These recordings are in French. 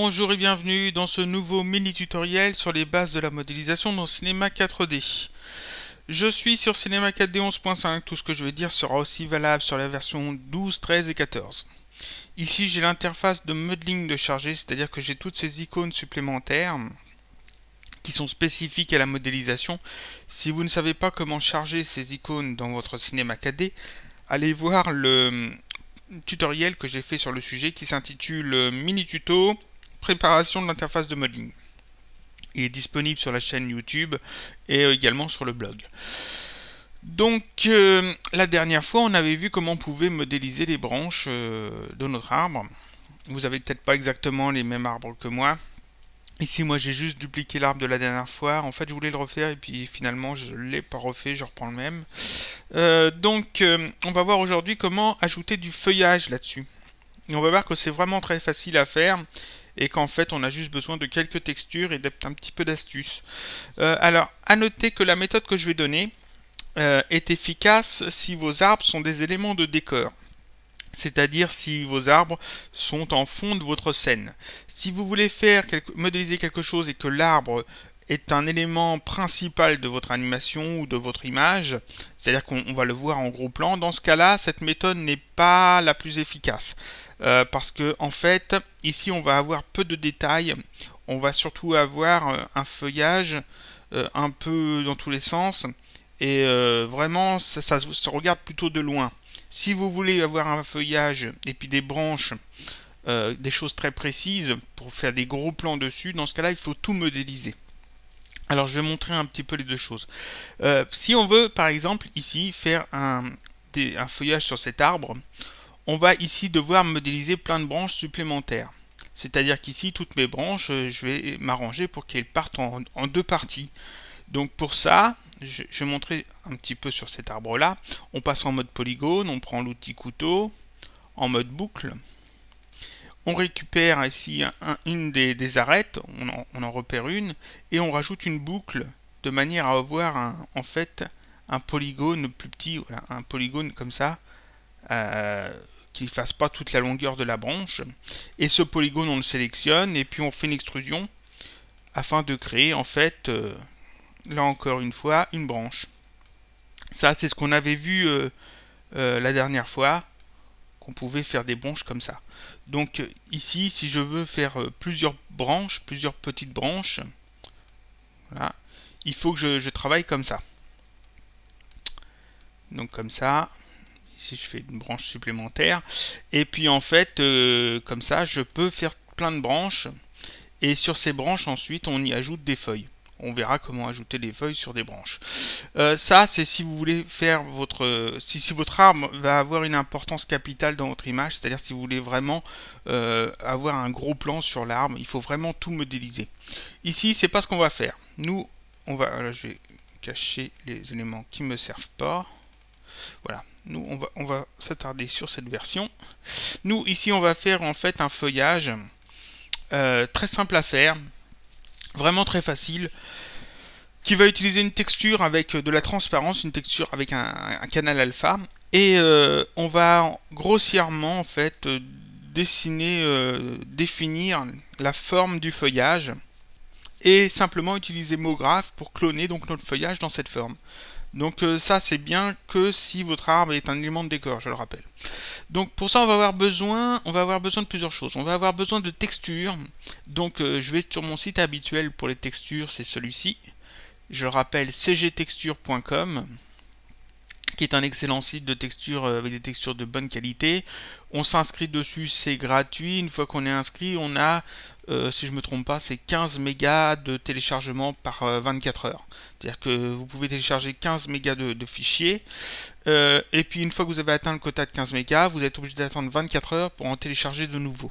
Bonjour et bienvenue dans ce nouveau mini tutoriel sur les bases de la modélisation dans Cinema 4D. Je suis sur Cinema 4D 11.5, tout ce que je vais dire sera aussi valable sur la version 12, 13 et 14. Ici j'ai l'interface de modeling de chargé, c'est-à-dire que j'ai toutes ces icônes supplémentaires qui sont spécifiques à la modélisation. Si vous ne savez pas comment charger ces icônes dans votre Cinema 4D, allez voir le tutoriel que j'ai fait sur le sujet qui s'intitule Mini Tuto Préparation de l'interface de modeling. Il est disponible sur la chaîne YouTube et également sur le blog. Donc euh, la dernière fois on avait vu comment on pouvait modéliser les branches euh, de notre arbre. Vous avez peut-être pas exactement les mêmes arbres que moi. Ici moi j'ai juste dupliqué l'arbre de la dernière fois. En fait je voulais le refaire et puis finalement je ne l'ai pas refait, je reprends le même. Euh, donc on va voir aujourd'hui comment ajouter du feuillage là-dessus. Et on va voir que c'est vraiment très facile à faire et qu'en fait on a juste besoin de quelques textures et d'un petit peu d'astuce. Euh, alors, à noter que la méthode que je vais donner euh, est efficace si vos arbres sont des éléments de décor. C'est-à-dire si vos arbres sont en fond de votre scène. Si vous voulez faire modéliser quelque chose et que l'arbre est un élément principal de votre animation ou de votre image, c'est-à-dire qu'on va le voir en gros plan, dans ce cas-là, cette méthode n'est pas la plus efficace. Euh, parce que en fait ici on va avoir peu de détails, on va surtout avoir euh, un feuillage euh, un peu dans tous les sens et vraiment ça, se regarde plutôt de loin. Si vous voulez avoir un feuillage et puis des branches, des choses très précises pour faire des gros plans dessus, dans ce cas-là il faut tout modéliser. Alors je vais montrer un petit peu les deux choses. si on veut par exemple ici faire un, un feuillage sur cet arbre, on va ici devoir modéliser plein de branches supplémentaires. C'est-à-dire qu'ici, toutes mes branches, euh, je vais m'arranger pour qu'elles partent en, deux parties. Donc pour ça, je, vais montrer un petit peu sur cet arbre-là. On passe en mode polygone, on prend l'outil couteau, en mode boucle. On récupère ici une des, arêtes, on en, repère une, et on rajoute une boucle de manière à avoir un, en fait un polygone plus petit, voilà, un polygone comme ça, euh, qu'il fasse pas toute la longueur de la branche. Et ce polygone, on le sélectionne et puis on fait une extrusion afin de créer en fait, euh, là encore une fois, une branche. Ça, c'est ce qu'on avait vu euh, euh, la dernière fois, qu'on pouvait faire des branches comme ça. Donc ici, si je veux faire plusieurs branches, plusieurs petites branches, il faut que je, je travaille comme ça. Donc comme ça, Ici, je fais une branche supplémentaire. Et puis, en fait, euh, comme ça, je peux faire plein de branches. Et sur ces branches, ensuite, on y ajoute des feuilles. On verra comment ajouter des feuilles sur des branches. Euh, ça, c'est si vous voulez faire votre... Si, si, votre arbre va avoir une importance capitale dans votre image, c'est-à-dire si vous voulez vraiment euh, avoir un gros plan sur l'arbre, il faut vraiment tout modéliser. Ici, c'est pas ce qu'on va faire. Nous, on va... Là, je vais cacher les éléments qui me servent pas. Voilà, nous, on va, s'attarder sur cette version. Nous, ici, on va faire en fait un feuillage euh, très simple à faire, vraiment très facile, qui va utiliser une texture avec euh, de la transparence, une texture avec un, canal alpha, et euh, on va grossièrement en fait dessiner, définir la forme du feuillage et simplement utiliser MoGraph pour cloner donc notre feuillage dans cette forme. Donc euh, ça c'est bien que si votre arbre est un élément de décor, je le rappelle. Donc pour ça on va avoir besoin, on va avoir besoin de plusieurs choses. On va avoir besoin de textures. Donc euh, je vais sur mon site habituel pour les textures, c'est celui-ci. Je le rappelle cgtexture.com qui est un excellent site de textures, euh, avec des textures de bonne qualité. On s'inscrit dessus, c'est gratuit. Une fois qu'on est inscrit, on a euh, si je me trompe pas, c'est 15 mégas de téléchargement par 24 euh, heures. C'est-à-dire que vous pouvez télécharger 15 mégas de, fichiers, euh, et puis une fois que vous avez atteint le quota de 15 mégas, vous êtes obligé d'attendre 24 heures pour en télécharger de nouveau.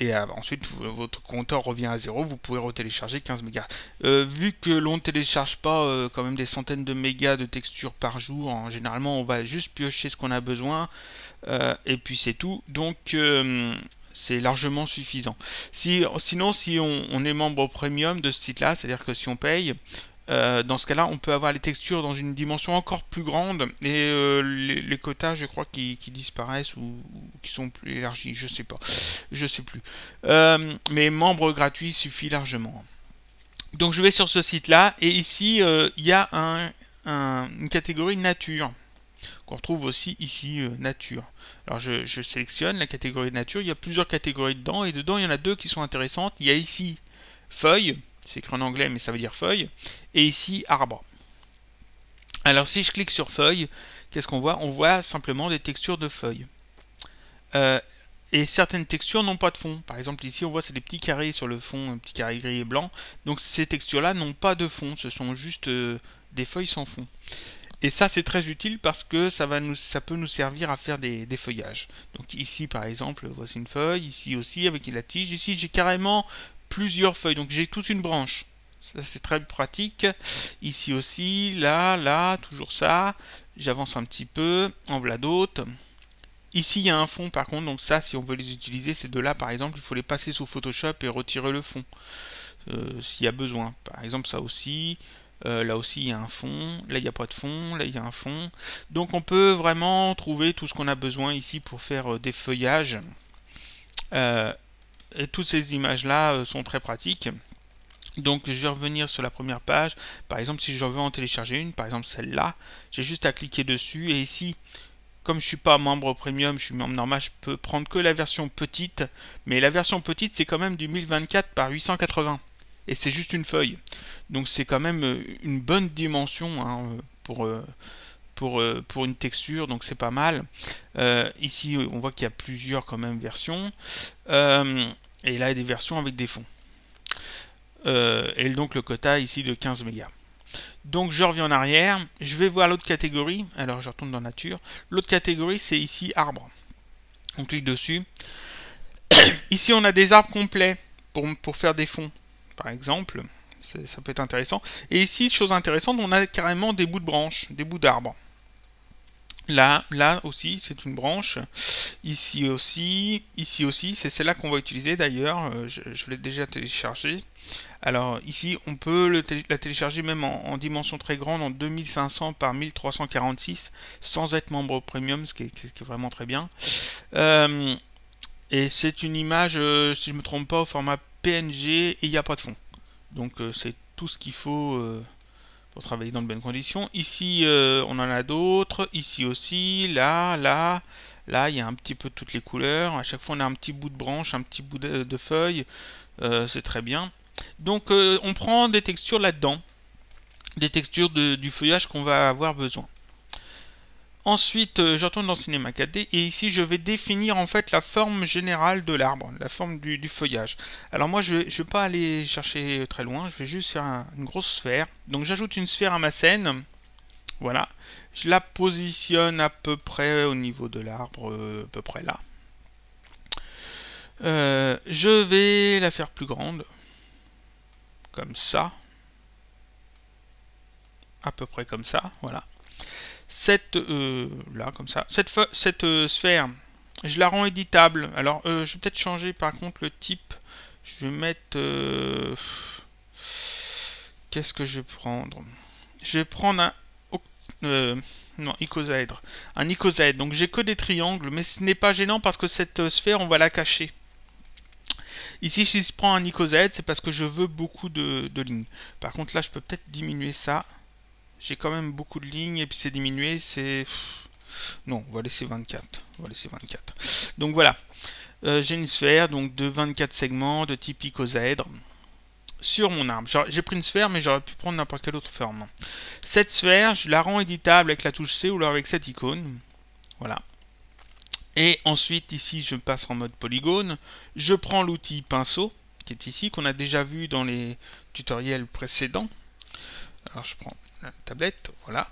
et ensuite, votre compteur revient à zéro, vous pouvez retélécharger 15 mégas. vu que l'on ne télécharge pas quand même des centaines de mégas de textures par jour, hein, généralement on va juste piocher ce qu'on a besoin, et puis c'est tout. Donc c'est largement suffisant. Si, sinon, si on, est membre premium de ce site-là, c'est-à-dire que si on paye, euh, dans ce cas-là, on peut avoir les textures dans une dimension encore plus grande et euh, les, quotas, je crois, qui, disparaissent ou, qui sont plus élargis, je sais pas, je sais plus. Euh, mais membre gratuit suffit largement. Donc je vais sur ce site-là et ici il y a une catégorie nature. On retrouve aussi ici euh, nature. Alors je, sélectionne la catégorie de nature, il y a plusieurs catégories dedans, et dedans il y en a deux qui sont intéressantes. Il y a ici feuille, c'est écrit en anglais mais ça veut dire feuille, et ici arbre. Alors si je clique sur feuille, qu'est-ce qu'on voit On voit simplement des textures de feuilles. Euh, et certaines textures n'ont pas de fond. Par exemple ici on voit c'est des petits carrés sur le fond, un petit carré gris et blanc. Donc ces textures là n'ont pas de fond, ce sont juste euh, des feuilles sans fond. Et ça c'est très utile parce que ça, va nous, ça peut nous servir à faire des, feuillages. Donc ici par exemple, voici une feuille, ici aussi avec la tige, ici j'ai carrément plusieurs feuilles, donc j'ai toute une branche. Ça c'est très pratique. Ici aussi, là, là, toujours ça. J'avance un petit peu, en voilà d'autres. Ici, il y a un fond par contre, donc ça, si on veut les utiliser, ces deux-là, par exemple, il faut les passer sous Photoshop et retirer le fond, euh, s'il y a besoin. Par exemple, ça aussi, euh, là aussi, il y a un fond. Là, il n'y a pas de fond. Là, il y a un fond. Donc, on peut vraiment trouver tout ce qu'on a besoin ici pour faire euh, des feuillages. Euh, et toutes ces images-là sont très pratiques. Donc je vais revenir sur la première page. Par exemple, si je veux en télécharger une, par exemple celle-là, j'ai juste à cliquer dessus. Et ici, comme je ne suis pas membre premium, je suis membre normal, je peux prendre que la version petite. Mais la version petite, c'est quand même du 1024 par 880 et c'est juste une feuille. Donc c'est quand même euh, une bonne dimension hein, euh, pour, euh, pour, pour, une texture, donc c'est pas mal. ici on voit qu'il y a plusieurs quand même versions. et là il y a des versions avec des fonds. et donc le quota ici de 15 mégas. Donc je reviens en arrière, je vais voir l'autre catégorie, alors je retourne dans nature. L'autre catégorie c'est ici arbre. On clique dessus. ici on a des arbres complets pour faire des fonds par exemple. Ça peut être intéressant. Et ici, chose intéressante, on a carrément des bouts de branches, des bouts d'arbres. Là, là aussi, c'est une branche. Ici aussi, ici aussi, c'est celle-là qu'on va utiliser d'ailleurs. Euh, je, l'ai déjà téléchargée. Alors ici, on peut le la télécharger même en, dimension très grande, en 2500 par 1346, sans être membre premium, ce qui est, vraiment très bien. Euh, et c'est une image, euh, si je ne me trompe pas, au format PNG et il n'y a pas de fond. Donc euh, c'est tout ce qu'il faut euh, pour travailler dans de bonnes conditions. Ici, euh, on en a d'autres. Ici aussi, là, là. Là, il y a un petit peu toutes les couleurs. À chaque fois, on a un petit bout de branche, un petit bout de, feuille. c'est très bien. Donc, on prend des textures là-dedans. Des textures du feuillage qu'on va avoir besoin. Ensuite, euh, je retourne dans Cinema 4D et ici je vais définir en fait la forme générale de l'arbre, la forme du, feuillage. Alors moi je ne vais, pas aller chercher très loin, je vais juste faire une grosse sphère. Donc j'ajoute une sphère à ma scène, voilà. Je la positionne à peu près au niveau de l'arbre, euh, à peu près là. Euh, je vais la faire plus grande, comme ça. À peu près comme ça, voilà cette, euh, comme ça, cette, euh, sphère, je la rends éditable. Alors, euh, je vais peut-être changer par contre le type. Je vais mettre... Qu'est-ce que je vais prendre Je vais prendre un... non, icosaèdre. Un icosaèdre. Donc j'ai que des triangles, mais ce n'est pas gênant parce que cette sphère, on va la cacher. Ici, si je prends un icosaèdre, c'est parce que je veux beaucoup de lignes. Par contre, là, je peux peut-être diminuer ça. J'ai quand même beaucoup de lignes et puis c'est diminué, c'est... Non, on va laisser 24. On va laisser 24. Donc voilà. Euh, j'ai une sphère donc de 24 segments de type icosaèdre sur mon arbre. J'ai pris une sphère, mais j'aurais pu prendre n'importe quelle autre forme. Cette sphère, je la rends éditable avec la touche C ou alors avec cette icône. Voilà. Et ensuite, ici, je passe en mode polygone. Je prends l'outil pinceau, qui est ici, qu'on a déjà vu dans les tutoriels précédents. Alors je prends la tablette, voilà.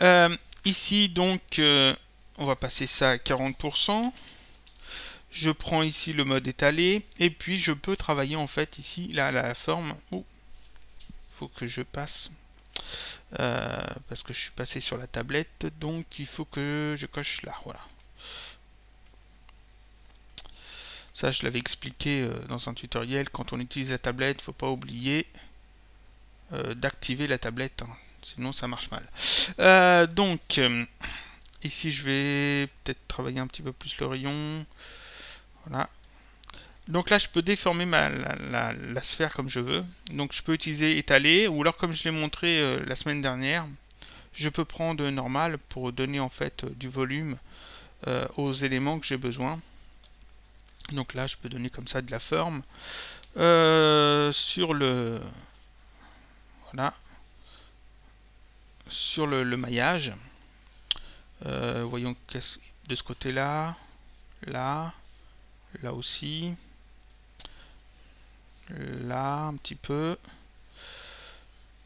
Euh, ici donc, euh, on va passer ça à 40%. Je prends ici le mode étalé. Et puis je peux travailler en fait ici, là, la forme. il faut que je passe. Euh, parce que je suis passé sur la tablette. Donc il faut que je coche là, voilà. Ça, je l'avais expliqué dans un tutoriel. Quand on utilise la tablette, il ne faut pas oublier euh, d'activer la tablette, hein. sinon ça marche mal. Euh, donc, euh, ici je vais peut-être travailler un petit peu plus le rayon. Voilà. Donc là, je peux déformer ma, la, sphère comme je veux. Donc je peux utiliser étaler, ou alors comme je l'ai montré la semaine dernière, je peux prendre normal pour donner en fait du volume aux éléments que j'ai besoin. Donc là, je peux donner comme ça de la forme. sur le là sur le, maillage. Euh, voyons de ce côté-là, là, là aussi, là un petit peu,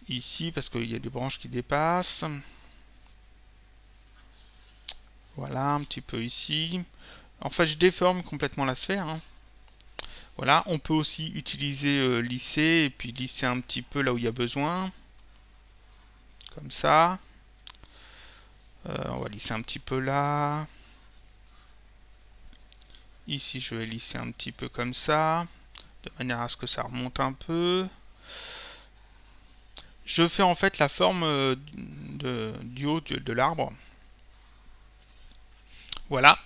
ici parce qu'il y a des branches qui dépassent. Voilà, un petit peu ici. En fait, je déforme complètement la sphère. Hein. Voilà, on peut aussi utiliser euh, lisser et puis lisser un petit peu là où il y a besoin. Comme ça. Euh, on va lisser un petit peu là. Ici, je vais lisser un petit peu comme ça. De manière à ce que ça remonte un peu. Je fais en fait la forme euh, du haut de l'arbre. Voilà.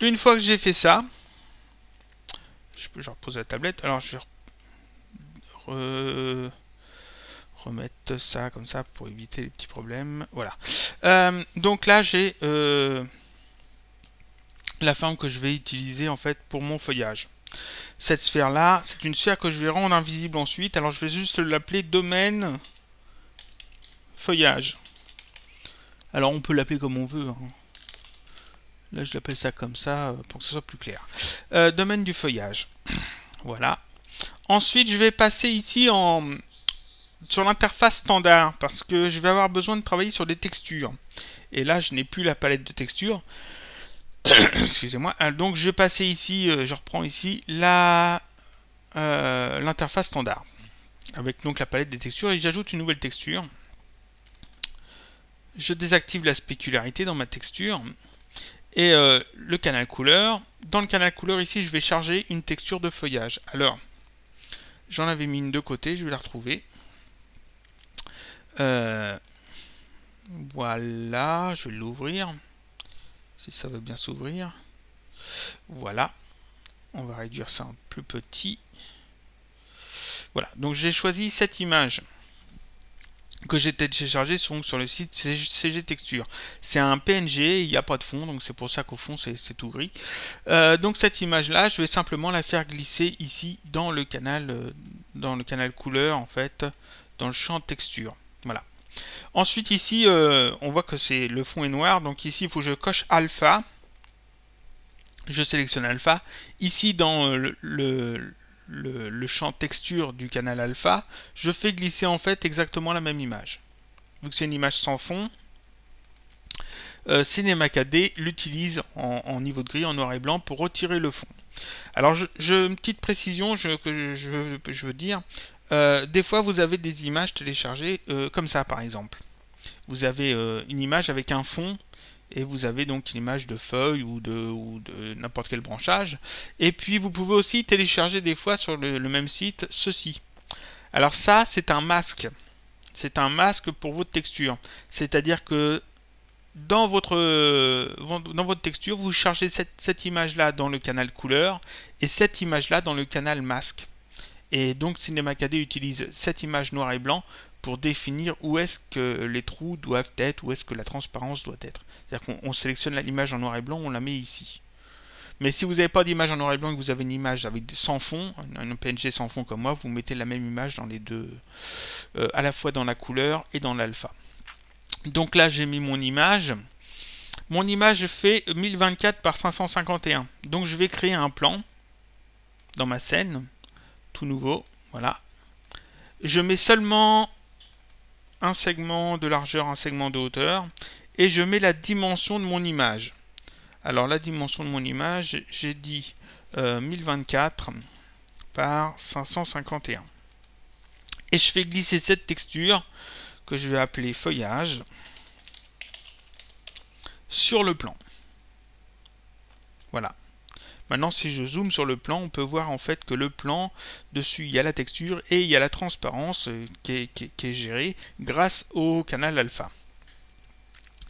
Une fois que j'ai fait ça, je repose la tablette. Alors je vais remettre ça comme ça pour éviter les petits problèmes. Voilà. Euh, donc là j'ai euh, la forme que je vais utiliser en fait pour mon feuillage. Cette sphère là, c'est une sphère que je vais rendre invisible ensuite. Alors je vais juste l'appeler domaine feuillage. Alors on peut l'appeler comme on veut. Hein. Là, je l'appelle ça comme ça euh, pour que ce soit plus clair. Euh, domaine du feuillage. voilà. Ensuite, je vais passer ici en sur l'interface standard parce que je vais avoir besoin de travailler sur des textures. Et là, je n'ai plus la palette de textures. Excusez-moi. Euh, donc, je vais passer ici, je reprends ici la l'interface standard avec donc la palette des textures et j'ajoute une nouvelle texture. Je désactive la spécularité dans ma texture et euh, le canal couleur. Dans le canal couleur, ici, je vais charger une texture de feuillage. Alors, j'en avais mis une de côté, je vais la retrouver. Euh, voilà, je vais l'ouvrir. Si ça veut bien s'ouvrir. Voilà. On va réduire ça en plus petit. Voilà, donc j'ai choisi cette image que j'ai téléchargé sont sur le site CG Texture. C'est un PNG, il n'y a pas de fond, donc c'est pour ça qu'au fond c'est tout gris. Euh, donc cette image là, je vais simplement la faire glisser ici dans le canal, euh, dans le canal couleur en fait, dans le champ texture. Voilà. Ensuite ici, euh, on voit que c'est le fond est noir, donc ici il faut que je coche alpha. Je sélectionne alpha. Ici dans le le, champ texture du canal alpha, je fais glisser en fait exactement la même image. Vu que c'est une image sans fond, euh, Cinema 4D l'utilise en, niveau de gris, en noir et blanc, pour retirer le fond. Alors, une petite précision que je, veux dire, euh, des fois vous avez des images téléchargées euh, comme ça par exemple. Vous avez une image avec un fond et vous avez donc une image de feuille ou de, ou de n'importe quel branchage. Et puis vous pouvez aussi télécharger des fois sur le, même site ceci. Alors ça, c'est un masque. C'est un masque pour votre texture. C'est-à-dire que dans votre, euh, dans votre texture, vous chargez cette, image-là dans le canal couleur et cette image-là dans le canal masque. Et donc Cinema 4 utilise cette image noir et blanc pour définir où est-ce que les trous doivent être, où est-ce que la transparence doit être. C'est-à-dire qu'on sélectionne l'image en noir et blanc, on la met ici. Mais si vous n'avez pas d'image en noir et blanc et que vous avez une image avec sans fond, un PNG sans fond comme moi, vous mettez la même image dans les deux, euh, à la fois dans la couleur et dans l'alpha. Donc là, j'ai mis mon image. Mon image fait 1024 par 551. Donc je vais créer un plan dans ma scène, tout nouveau, voilà. Je mets seulement un segment de largeur, un segment de hauteur, et je mets la dimension de mon image. Alors la dimension de mon image, j'ai dit 1024 euh, par 551. Et je fais glisser cette texture que je vais appeler feuillage sur le plan. Voilà. Maintenant, si je zoome sur le plan, on peut voir en fait que le plan, dessus, il y a la texture et il y a la transparence euh, qui est, gérée grâce au canal alpha.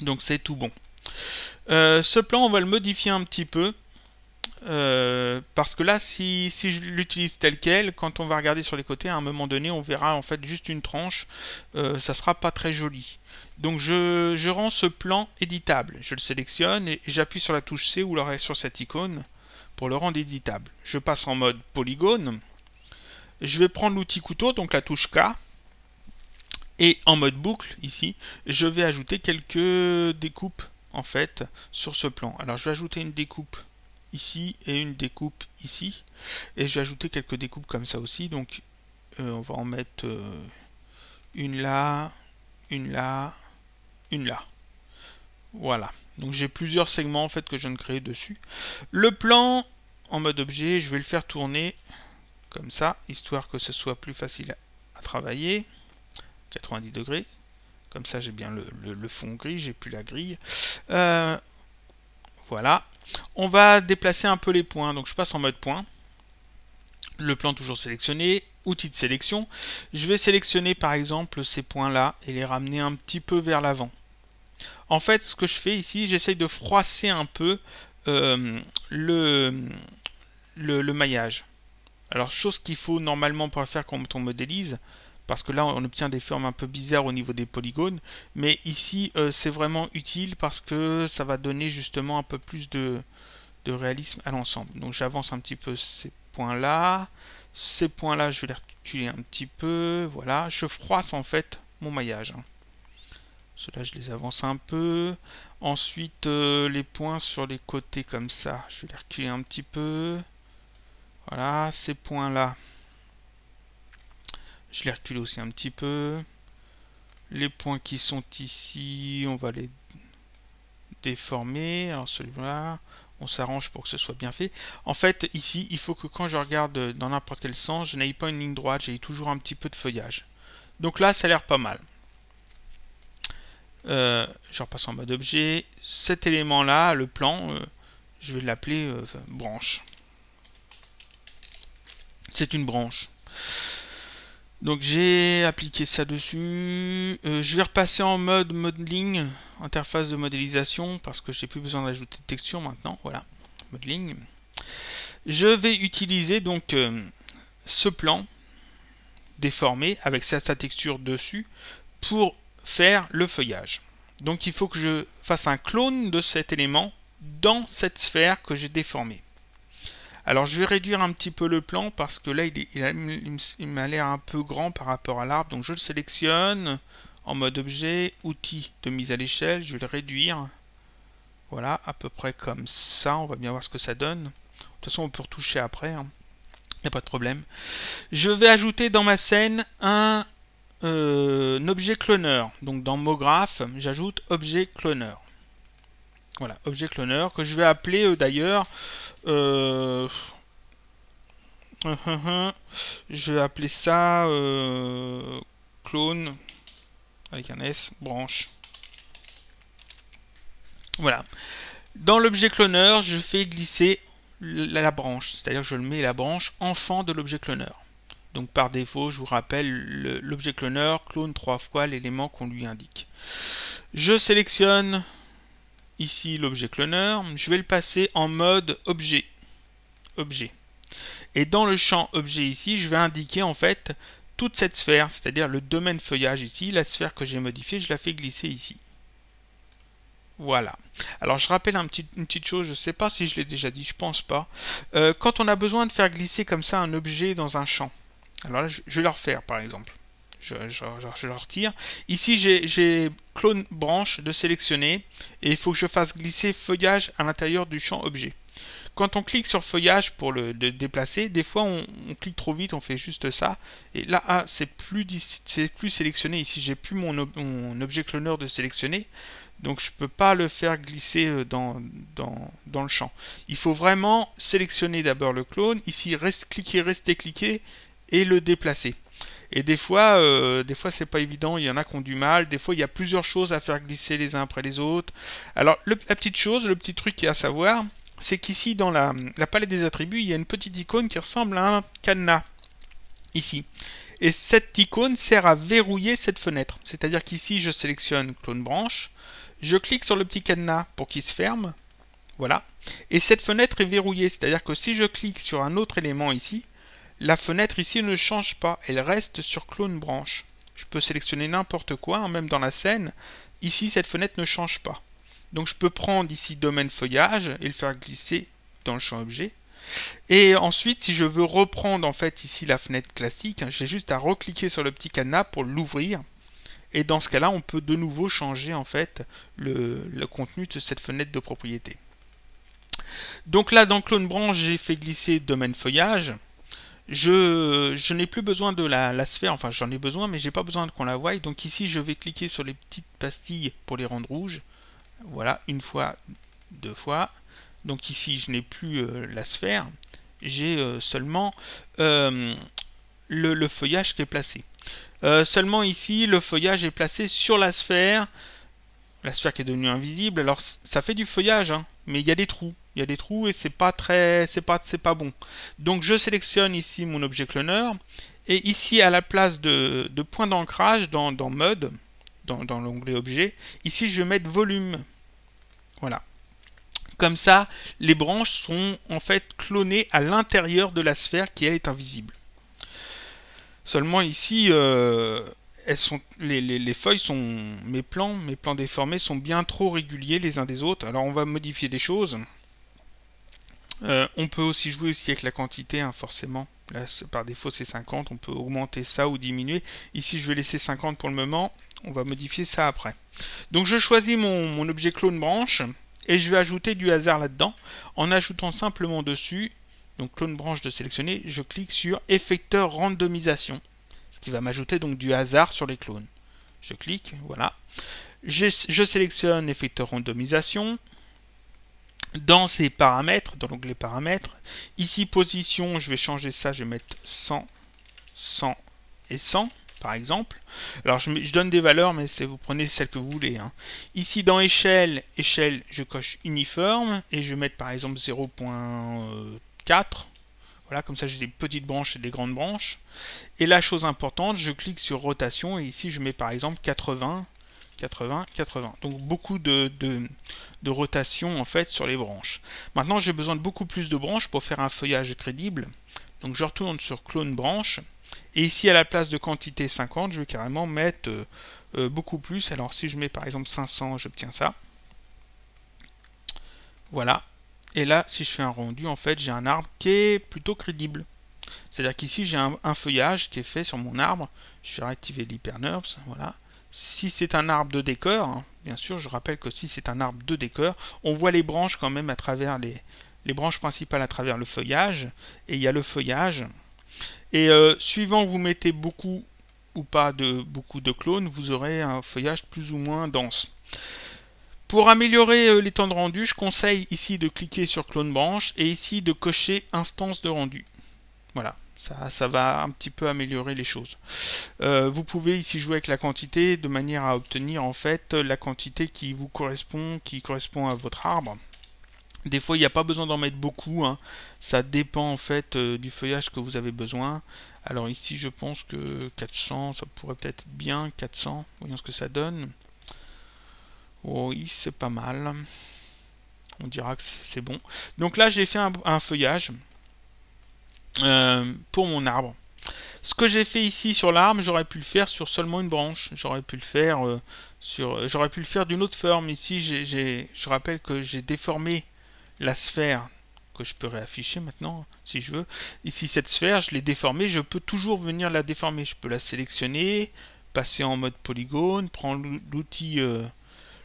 Donc c'est tout bon. Euh, ce plan, on va le modifier un petit peu. Euh, parce que là, si, je l'utilise tel quel, quand on va regarder sur les côtés, à un moment donné, on verra en fait juste une tranche, Ça ça sera pas très joli. Donc je, rends ce plan éditable. Je le sélectionne et j'appuie sur la touche C ou sur cette icône pour le rendre éditable. Je passe en mode polygone. Je vais prendre l'outil couteau, donc la touche K. Et en mode boucle, ici, je vais ajouter quelques découpes, en fait, sur ce plan. Alors, je vais ajouter une découpe ici et une découpe ici. Et je vais ajouter quelques découpes comme ça aussi. Donc, euh, on va en mettre euh, une là, une là, une là. Voilà. Donc j'ai plusieurs segments en fait que je viens de créer dessus. Le plan en mode objet, je vais le faire tourner comme ça, histoire que ce soit plus facile à travailler. 90 degrés. Comme ça j'ai bien le, fond gris, j'ai plus la grille. Euh, voilà. On va déplacer un peu les points. Donc je passe en mode point. Le plan toujours sélectionné. outil de sélection. Je vais sélectionner par exemple ces points là et les ramener un petit peu vers l'avant. En fait, ce que je fais ici, j'essaye de froisser un peu euh, le, le, maillage. Alors, chose qu'il faut normalement pour faire quand on modélise, parce que là, on obtient des formes un peu bizarres au niveau des polygones, mais ici, euh, c'est vraiment utile parce que ça va donner justement un peu plus de, de réalisme à l'ensemble. Donc, j'avance un petit peu ces points-là. Ces points-là, je vais les reculer un petit peu. Voilà, je froisse en fait mon maillage ceux je les avance un peu. Ensuite, euh, les points sur les côtés comme ça. Je vais les reculer un petit peu. Voilà, ces points-là. Je les recule aussi un petit peu. Les points qui sont ici, on va les déformer. Alors celui-là, on s'arrange pour que ce soit bien fait. En fait, ici, il faut que quand je regarde dans n'importe quel sens, je n'aille pas une ligne droite, j'ai toujours un petit peu de feuillage. Donc là, ça a l'air pas mal. Euh, je repasse en mode objet. Cet élément-là, le plan, euh, je vais l'appeler euh, branche. C'est une branche. Donc j'ai appliqué ça dessus. je vais repasser en mode modeling, interface de modélisation, parce que j'ai plus besoin d'ajouter de texture maintenant. Voilà, modeling. Je vais utiliser donc ce plan déformé avec sa texture dessus pour faire le feuillage. Donc il faut que je fasse un clone de cet élément dans cette sphère que j'ai déformée. Alors je vais réduire un petit peu le plan parce que là il, m'a l'air un peu grand par rapport à l'arbre. Donc je le sélectionne en mode objet, outil de mise à l'échelle, je vais le réduire. Voilà, à peu près comme ça, on va bien voir ce que ça donne. De toute façon on peut retoucher après, il hein. n'y a pas de problème. Je vais ajouter dans ma scène un euh, un objet cloneur. Donc dans MoGraph, j'ajoute objet cloner Voilà, objet cloneur que je vais appeler euh, d'ailleurs. Euh, je vais appeler ça clone avec un S branche. Voilà. Dans l'objet cloner, je fais glisser la, branche, c'est-à-dire que je le mets la branche enfant de l'objet cloneur. Donc par défaut, je vous rappelle, l'objet cloneur clone trois fois l'élément qu'on lui indique. Je sélectionne ici l'objet cloneur, je vais le passer en mode objet. Objet. Et dans le champ objet ici, je vais indiquer en fait toute cette sphère, c'est-à-dire le domaine feuillage ici, la sphère que j'ai modifiée, je la fais glisser ici. Voilà. Alors je rappelle une petite chose, je ne sais pas si je l'ai déjà dit, je pense pas. Euh, quand on a besoin de faire glisser comme ça un objet dans un champ, alors là, je, vais le refaire par exemple. Je, je, je le retire. Ici, j'ai clone branche de sélectionner et il faut que je fasse glisser feuillage à l'intérieur du champ objet. Quand on clique sur feuillage pour le, déplacer, des fois on, clique trop vite, on fait juste ça. Et là, ah, c'est plus, plus sélectionné. Ici, j'ai plus mon, objet cloneur de sélectionner. Donc je ne peux pas le faire glisser euh, dans, dans, dans, le champ. Il faut vraiment sélectionner d'abord le clone. Ici, reste, cliquer, rester, cliquer et le déplacer. Et des fois, euh, des fois c'est pas évident, il y en a qui ont du mal, des fois il y a plusieurs choses à faire glisser les uns après les autres. Alors la petite chose, le petit truc qui est à savoir, c'est qu'ici dans la, la palette des attributs, il y a une petite icône qui ressemble à un cadenas. Ici. Et cette icône sert à verrouiller cette fenêtre. C'est-à-dire qu'ici je sélectionne clone branche, je clique sur le petit cadenas pour qu'il se ferme. Voilà. Et cette fenêtre est verrouillée, c'est-à-dire que si je clique sur un autre élément ici, la fenêtre ici ne change pas, elle reste sur clone branch. Je peux sélectionner n'importe quoi, hein, même dans la scène. Ici, cette fenêtre ne change pas. Donc je peux prendre ici domaine feuillage et le faire glisser dans le champ objet. Et ensuite, si je veux reprendre en fait ici la fenêtre classique, hein, j'ai juste à recliquer sur le petit cadenas pour l'ouvrir. Et dans ce cas-là, on peut de nouveau changer en fait le, contenu de cette fenêtre de propriété. Donc là, dans Clone Branch, j'ai fait glisser domaine feuillage. Je, n'ai plus besoin de la, sphère, enfin j'en ai besoin, mais j'ai pas besoin qu'on la voie. Donc ici, je vais cliquer sur les petites pastilles pour les rendre rouges. Voilà, une fois, deux fois. Donc ici, je n'ai plus euh, la sphère, j'ai euh, seulement euh, le, feuillage qui est placé. seulement ici, le feuillage est placé sur la sphère, la sphère qui est devenue invisible. Alors ça fait du feuillage, hein, mais il y a des trous. Il y a des trous et c'est pas très, c'est pas, c'est pas bon. Donc je sélectionne ici mon objet cloneur et ici à la place de, point d'ancrage dans, mode, dans, l'onglet objet, ici je vais mettre volume. Voilà. Comme ça, les branches sont en fait clonées à l'intérieur de la sphère qui elle est invisible. Seulement ici, euh, elles sont, les, feuilles sont, mes plans, mes plans déformés sont bien trop réguliers les uns des autres. Alors on va modifier des choses. Euh, on peut aussi jouer aussi avec la quantité, hein, forcément. Là, par défaut, c'est 50. On peut augmenter ça ou diminuer. Ici, je vais laisser 50 pour le moment. On va modifier ça après. Donc, je choisis mon, objet clone branche et je vais ajouter du hasard là-dedans en ajoutant simplement dessus. Donc, clone branche de sélectionner. Je clique sur effecteur randomisation, ce qui va m'ajouter donc du hasard sur les clones. Je clique, voilà. je sélectionne effecteur randomisation dans ces paramètres, dans l'onglet paramètres, ici position, je vais changer ça, je vais mettre 100, 100 et 100 par exemple. Alors je, donne des valeurs, mais vous prenez celles que vous voulez. Hein. Ici dans échelle, échelle, je coche uniforme et je vais mettre par exemple 0.4. Voilà, comme ça j'ai des petites branches et des grandes branches. Et la chose importante, je clique sur rotation et ici je mets par exemple 80 80, 80. Donc beaucoup de, de, rotation en fait sur les branches. Maintenant j'ai besoin de beaucoup plus de branches pour faire un feuillage crédible. Donc je retourne sur clone branche. Et ici à la place de quantité 50, je vais carrément mettre euh, euh, beaucoup plus. Alors si je mets par exemple 500, j'obtiens ça. Voilà. Et là, si je fais un rendu, en fait, j'ai un arbre qui est plutôt crédible. C'est-à-dire qu'ici, j'ai un, feuillage qui est fait sur mon arbre. Je vais réactiver l'hypernerves, voilà si c'est un arbre de décor, hein, bien sûr, je rappelle que si c'est un arbre de décor, on voit les branches quand même à travers les, branches principales à travers le feuillage, et il y a le feuillage. Et euh, suivant vous mettez beaucoup ou pas de beaucoup de clones, vous aurez un feuillage plus ou moins dense. Pour améliorer euh, les temps de rendu, je conseille ici de cliquer sur clone branche et ici de cocher instance de rendu. Voilà, ça, va un petit peu améliorer les choses. Euh, vous pouvez ici jouer avec la quantité de manière à obtenir en fait la quantité qui vous correspond, qui correspond à votre arbre. Des fois, il n'y a pas besoin d'en mettre beaucoup. Hein. Ça dépend en fait euh, du feuillage que vous avez besoin. Alors ici, je pense que 400, ça pourrait peut-être être bien. 400, voyons ce que ça donne. Oh, oui, c'est pas mal. On dira que c'est bon. Donc là, j'ai fait un feuillage. Euh, pour mon arbre. Ce que j'ai fait ici sur l'arbre, j'aurais pu le faire sur seulement une branche. J'aurais pu le faire euh, sur, j'aurais pu le faire d'une autre forme. Ici, je rappelle que j'ai déformé la sphère que je peux réafficher maintenant si je veux. Ici, cette sphère, je l'ai déformée. Je peux toujours venir la déformer. Je peux la sélectionner, passer en mode polygone, prendre l'outil euh,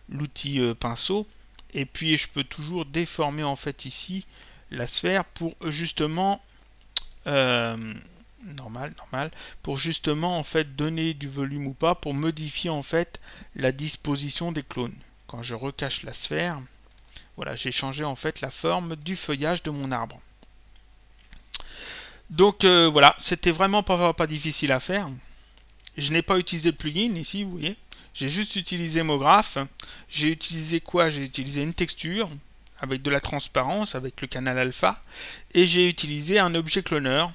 l'outil pinceau et puis je peux toujours déformer en fait ici la sphère pour justement euh, normal, normal, pour justement en fait donner du volume ou pas, pour modifier en fait la disposition des clones. Quand je recache la sphère, voilà, j'ai changé en fait la forme du feuillage de mon arbre. Donc euh, voilà, c'était vraiment pas, pas difficile à faire. Je n'ai pas utilisé le plugin ici, vous voyez. J'ai juste utilisé mon graphe. J'ai utilisé quoi J'ai utilisé une texture avec de la transparence, avec le canal alpha, et j'ai utilisé un objet cloneur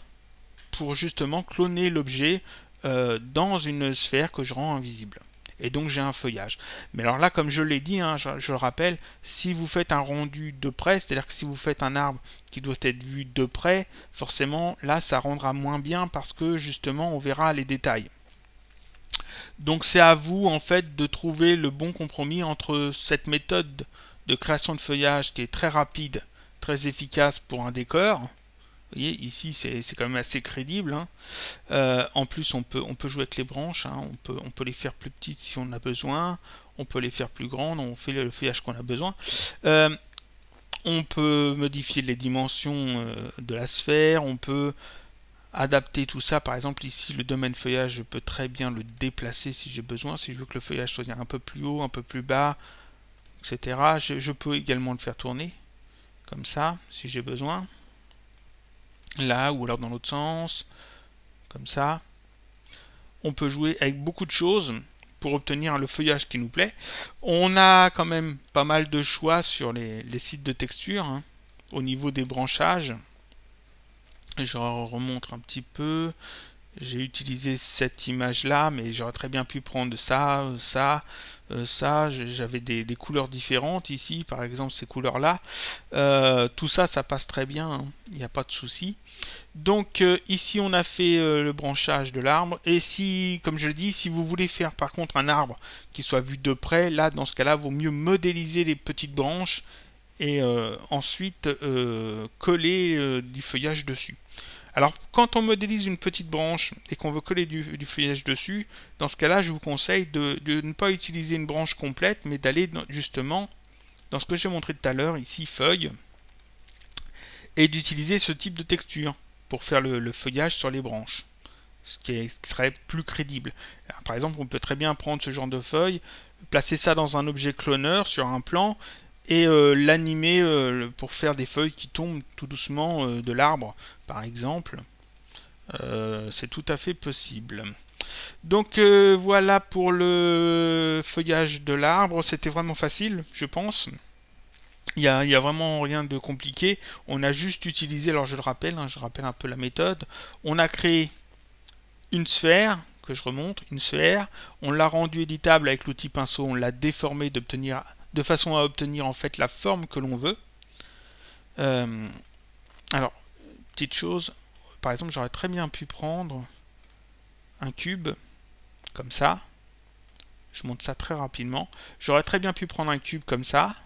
pour justement cloner l'objet euh, dans une sphère que je rends invisible. Et donc j'ai un feuillage. Mais alors là, comme je l'ai dit, hein, je, je, le rappelle, si vous faites un rendu de près, c'est-à-dire que si vous faites un arbre qui doit être vu de près, forcément là ça rendra moins bien parce que justement on verra les détails. Donc c'est à vous en fait de trouver le bon compromis entre cette méthode de création de feuillage qui est très rapide, très efficace pour un décor. Vous voyez, ici, c'est quand même assez crédible. Hein. Euh, en plus, on peut, on peut jouer avec les branches. Hein. On, peut, on peut les faire plus petites si on a besoin. On peut les faire plus grandes. On fait le feuillage qu'on a besoin. Euh, on peut modifier les dimensions euh, de la sphère. On peut adapter tout ça. Par exemple, ici, le domaine feuillage, je peux très bien le déplacer si j'ai besoin. Si je veux que le feuillage soit un peu plus haut, un peu plus bas, etc. Je, peux également le faire tourner, comme ça, si j'ai besoin. Là, ou alors dans l'autre sens, comme ça. On peut jouer avec beaucoup de choses pour obtenir le feuillage qui nous plaît. On a quand même pas mal de choix sur les, sites de texture hein, au niveau des branchages. Je remontre un petit peu j'ai utilisé cette image là mais j'aurais très bien pu prendre ça ça euh, ça j'avais des, couleurs différentes ici par exemple ces couleurs là euh, tout ça ça passe très bien hein. il n'y a pas de souci donc euh, ici on a fait le branchage de l'arbre et si comme je le dis si vous voulez faire par contre un arbre qui soit vu de près là dans ce cas là vaut mieux modéliser les petites branches et ensuite coller du feuillage dessus alors, quand on modélise une petite branche et qu'on veut coller du, feuillage dessus, dans ce cas-là, je vous conseille de, ne pas utiliser une branche complète, mais d'aller justement dans ce que j'ai montré tout à l'heure, ici, feuille, et d'utiliser ce type de texture pour faire le, feuillage sur les branches ce qui, serait plus crédible. par exemple, on peut très bien prendre ce genre de feuille, placer ça dans un objet cloneur sur un plan et euh, l'animer euh, pour faire des feuilles qui tombent tout doucement euh, de l'arbre, par exemple. c'est tout à fait possible. Donc voilà pour le feuillage de l'arbre, c'était vraiment facile, je pense. Il n'y a, vraiment rien de compliqué. On a juste utilisé, alors je le rappelle, hein, je rappelle un peu la méthode. On a créé une sphère que je remonte, une sphère. On l'a rendue éditable avec l'outil pinceau, on l'a déformé d'obtenir de façon à obtenir en fait la forme que l'on veut. Euh, alors, petite chose, par exemple, j'aurais très bien pu prendre un cube, comme ça. Je monte ça très rapidement. J'aurais très bien pu prendre un cube comme ça.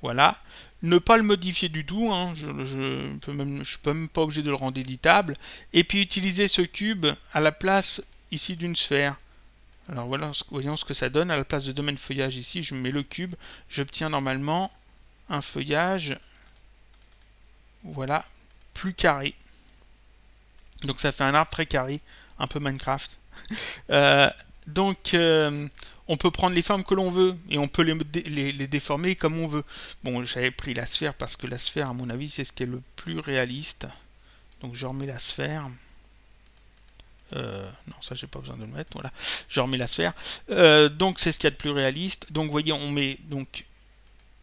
Voilà. Ne pas le modifier du tout, hein. je ne je même, même pas obligé de le rendre éditable. Et puis utiliser ce cube à la place ici d'une sphère. Alors voilà, voyons ce que ça donne. À la place de domaine feuillage ici, je mets le cube. J'obtiens normalement un feuillage, voilà, plus carré. Donc ça fait un arbre très carré, un peu Minecraft. Euh, donc euh, on peut prendre les formes que l'on veut et on peut les, les, déformer comme on veut. Bon, j'avais pris la sphère parce que la sphère, à mon avis, c'est ce qui est le plus réaliste. Donc je remets la sphère. Euh, non, ça j'ai pas besoin de le mettre, voilà. Je remets la sphère. Euh, donc c'est ce qu'il y a de plus réaliste. Donc vous voyez, on met donc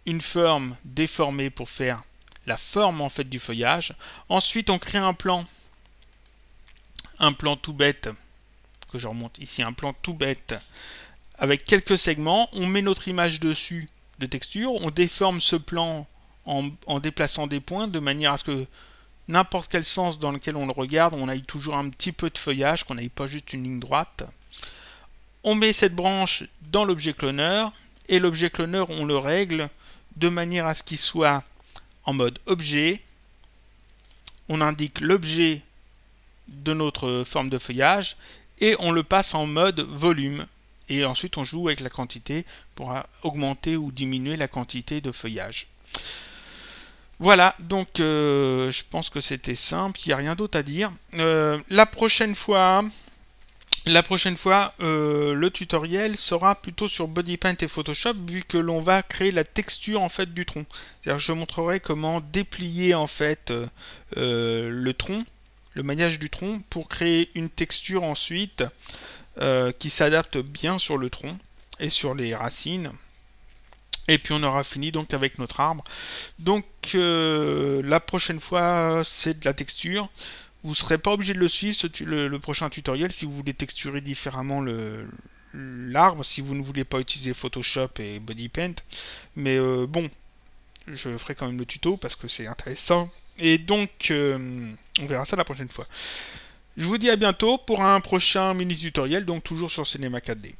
une forme déformée pour faire la forme en fait du feuillage. Ensuite, on crée un plan. Un plan tout bête, que je remonte ici, un plan tout bête, avec quelques segments. On met notre image dessus de texture. On déforme ce plan en déplaçant des points, de manière à ce que n'importe quel sens dans lequel on le regarde, on eu toujours un petit peu de feuillage, qu'on n'aille pas juste une ligne droite. On met cette branche dans l'objet cloneur, et l'objet cloneur, on le règle de manière à ce qu'il soit en mode objet. On indique l'objet de notre forme de feuillage, et on le passe en mode volume. Et ensuite, on joue avec la quantité pour augmenter ou diminuer la quantité de feuillage. Voilà, donc euh, je pense que c'était simple, il n'y a rien d'autre à dire. Euh, la prochaine fois, la prochaine fois euh, le tutoriel sera plutôt sur BodyPaint et Photoshop vu que l'on va créer la texture en fait du tronc. je montrerai comment déplier en fait le tronc, le maillage du tronc pour créer une texture ensuite qui s'adapte bien sur le tronc et sur les racines. Et puis on aura fini donc avec notre arbre. Donc euh, la prochaine fois c'est de la texture. Vous ne serez pas obligé de le suivre le, prochain tutoriel si vous voulez texturer différemment le l'arbre, si vous ne voulez pas utiliser Photoshop et Body Paint. Mais euh, bon, je ferai quand même le tuto parce que c'est intéressant. Et donc euh, on verra ça la prochaine fois. Je vous dis à bientôt pour un prochain mini tutoriel, donc toujours sur Cinema 4D.